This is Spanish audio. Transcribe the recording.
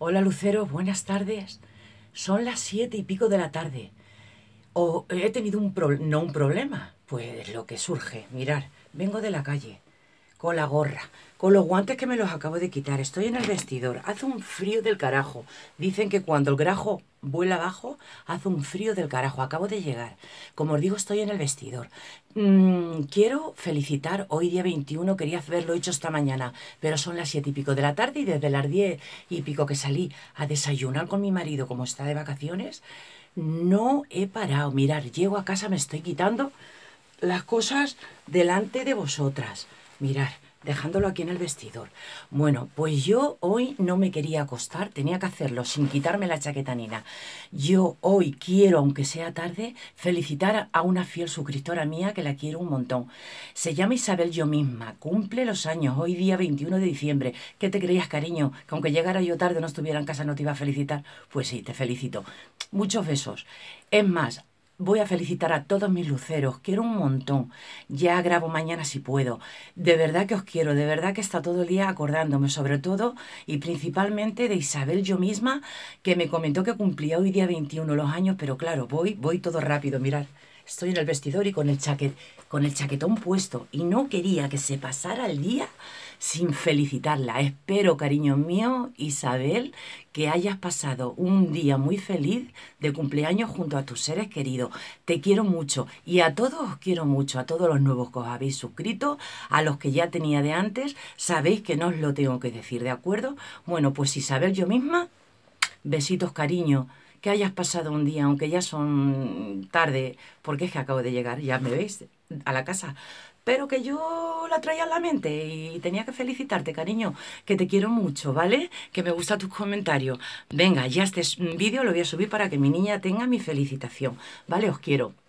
Hola Lucero, buenas tardes. Son las siete y pico de la tarde. O he tenido un problema, no un problema, pues lo que surge. Mirar, vengo de la calle con la gorra, con los guantes que me los acabo de quitar. Estoy en el vestidor, hace un frío del carajo. Dicen que cuando el grajo vuela abajo, hace un frío del carajo. Acabo de llegar. Como os digo, estoy en el vestidor. Mm, quiero felicitar, hoy día 21, quería haberlo hecho esta mañana, pero son las 7 y pico de la tarde y desde las 10 y pico que salí a desayunar con mi marido, como está de vacaciones, no he parado. Mirar, llego a casa, me estoy quitando las cosas delante de vosotras. Mirar, dejándolo aquí en el vestidor. Bueno, pues yo hoy no me quería acostar, tenía que hacerlo sin quitarme la chaqueta nina. Yo hoy quiero, aunque sea tarde, felicitar a una fiel suscriptora mía que la quiero un montón. Se llama Isabel yo misma, cumple los años, hoy día 21 de diciembre. ¿Qué te creías, cariño? Que aunque llegara yo tarde, no estuviera en casa, no te iba a felicitar. Pues sí, te felicito. Muchos besos. Es más, Voy a felicitar a todos mis luceros, quiero un montón. Ya grabo mañana si puedo. De verdad que os quiero, de verdad que está todo el día acordándome, sobre todo y principalmente de Isabel yo misma, que me comentó que cumplía hoy día 21 los años, pero claro, voy, voy todo rápido, mirad estoy en el vestidor y con el, con el chaquetón puesto y no quería que se pasara el día sin felicitarla. Espero, cariño mío, Isabel, que hayas pasado un día muy feliz de cumpleaños junto a tus seres queridos. Te quiero mucho y a todos os quiero mucho, a todos los nuevos que os habéis suscrito, a los que ya tenía de antes, sabéis que no os lo tengo que decir, ¿de acuerdo? Bueno, pues Isabel, yo misma, besitos, cariño que hayas pasado un día, aunque ya son tarde, porque es que acabo de llegar, ya me veis, a la casa, pero que yo la traía a la mente y tenía que felicitarte, cariño, que te quiero mucho, ¿vale? Que me gusta tus comentarios. Venga, ya este vídeo lo voy a subir para que mi niña tenga mi felicitación, ¿vale? Os quiero.